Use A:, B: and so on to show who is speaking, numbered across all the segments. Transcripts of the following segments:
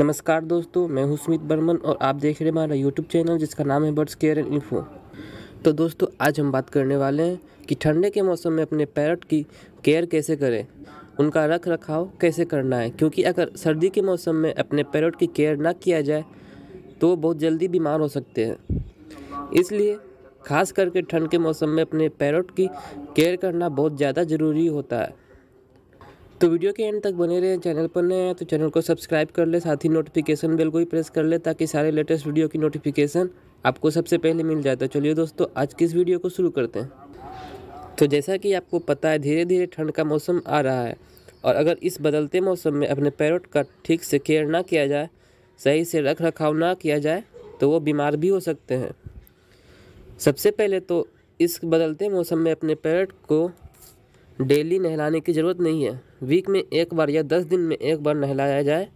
A: नमस्कार दोस्तों मैं हूं सुमित बर्मन और आप देख रहे हैं हमारा यूट्यूब चैनल जिसका नाम है बर्ड्स केयर एंड इन्फो तो दोस्तों आज हम बात करने वाले हैं कि ठंडे के मौसम में अपने पैरट की केयर कैसे करें उनका रख रखाव कैसे करना है क्योंकि अगर सर्दी के मौसम में अपने पैरट की केयर ना किया जाए तो वो बहुत जल्दी बीमार हो सकते हैं इसलिए खास करके ठंड के मौसम में अपने पैरट की केयर करना बहुत ज़्यादा ज़रूरी होता है तो वीडियो के एंड तक बने रहे चैनल पर नए हैं तो चैनल को सब्सक्राइब कर ले साथ ही नोटिफिकेशन बेल को भी प्रेस कर ले ताकि सारे लेटेस्ट वीडियो की नोटिफिकेशन आपको सबसे पहले मिल जाए तो चलिए दोस्तों आज की इस वीडियो को शुरू करते हैं तो जैसा कि आपको पता है धीरे धीरे ठंड का मौसम आ रहा है और अगर इस बदलते मौसम में अपने पैरोट का ठीक से केयर ना किया जाए सही से रख रखाव ना किया जाए तो वो बीमार भी हो सकते हैं सबसे पहले तो इस बदलते मौसम में अपने पैरट को डेली नहलाने की ज़रूरत नहीं है वीक में एक बार या दस दिन में एक बार नहलाया जाए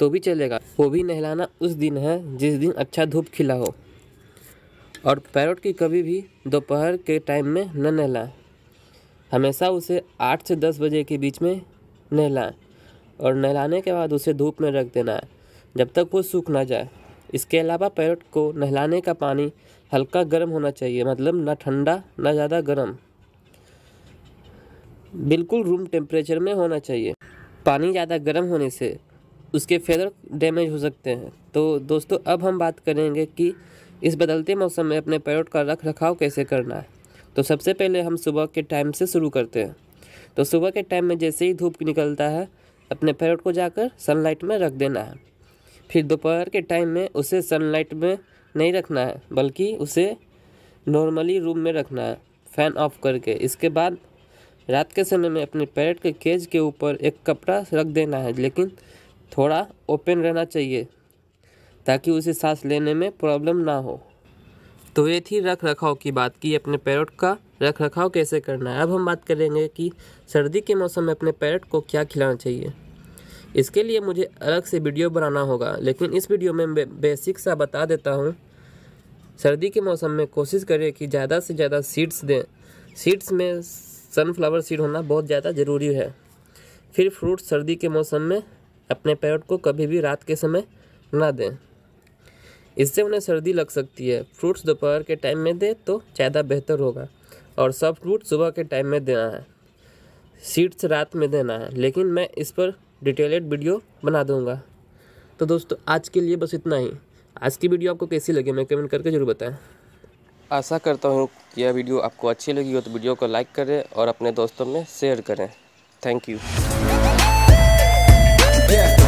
A: तो भी चलेगा वो भी नहलाना उस दिन है जिस दिन अच्छा धूप खिला हो और पैरोट की कभी भी दोपहर के टाइम में न नहलाएं हमेशा उसे आठ से दस बजे के बीच में नहलाएं और नहलाने के बाद उसे धूप में रख देना है जब तक वो सूख ना जाए इसके अलावा पैरट को नहलाने का पानी हल्का गर्म होना चाहिए मतलब ना ठंडा ना ज़्यादा गर्म बिल्कुल रूम टेम्परेचर में होना चाहिए पानी ज़्यादा गर्म होने से उसके फेदर डैमेज हो सकते हैं तो दोस्तों अब हम बात करेंगे कि इस बदलते मौसम में अपने पैरोट का रख रखाव कैसे करना है तो सबसे पहले हम सुबह के टाइम से शुरू करते हैं तो सुबह के टाइम में जैसे ही धूप निकलता है अपने पैरोट को जाकर सनलाइट में रख देना है फिर दोपहर के टाइम में उसे सनलाइट में नहीं रखना है बल्कि उसे नॉर्मली रूम में रखना है फ़ैन ऑफ करके इसके बाद रात के समय में अपने पैरेट के केज के ऊपर एक कपड़ा रख देना है लेकिन थोड़ा ओपन रहना चाहिए ताकि उसे सांस लेने में प्रॉब्लम ना हो तो ये थी रख रखाव की बात कि अपने पैरेट का रख रखाव कैसे करना है अब हम बात करेंगे कि सर्दी के मौसम में अपने पैरेट को क्या खिलाना चाहिए इसके लिए मुझे अलग से वीडियो बनाना होगा लेकिन इस वीडियो में बे, बेसिक सा बता देता हूँ सर्दी के मौसम में कोशिश करें कि ज़्यादा से ज़्यादा सीड्स दें सीड्स में सनफ्लावर सीड होना बहुत ज़्यादा ज़रूरी है फिर फ्रूट सर्दी के मौसम में अपने पैरट को कभी भी रात के समय ना दें इससे उन्हें सर्दी लग सकती है फ्रूट्स दोपहर के टाइम में दें तो ज़्यादा बेहतर होगा और सब फ्रूट सुबह के टाइम में देना है सीड्स रात में देना है लेकिन मैं इस पर डिटेलेड वीडियो बना दूंगा तो दोस्तों आज के लिए बस इतना ही आज की वीडियो आपको कैसी लगी मैं कमेंट करके ज़रूर बताएं आशा करता हूँ कि यह वीडियो आपको अच्छी लगी हो तो वीडियो को लाइक करें और अपने दोस्तों में शेयर करें थैंक यू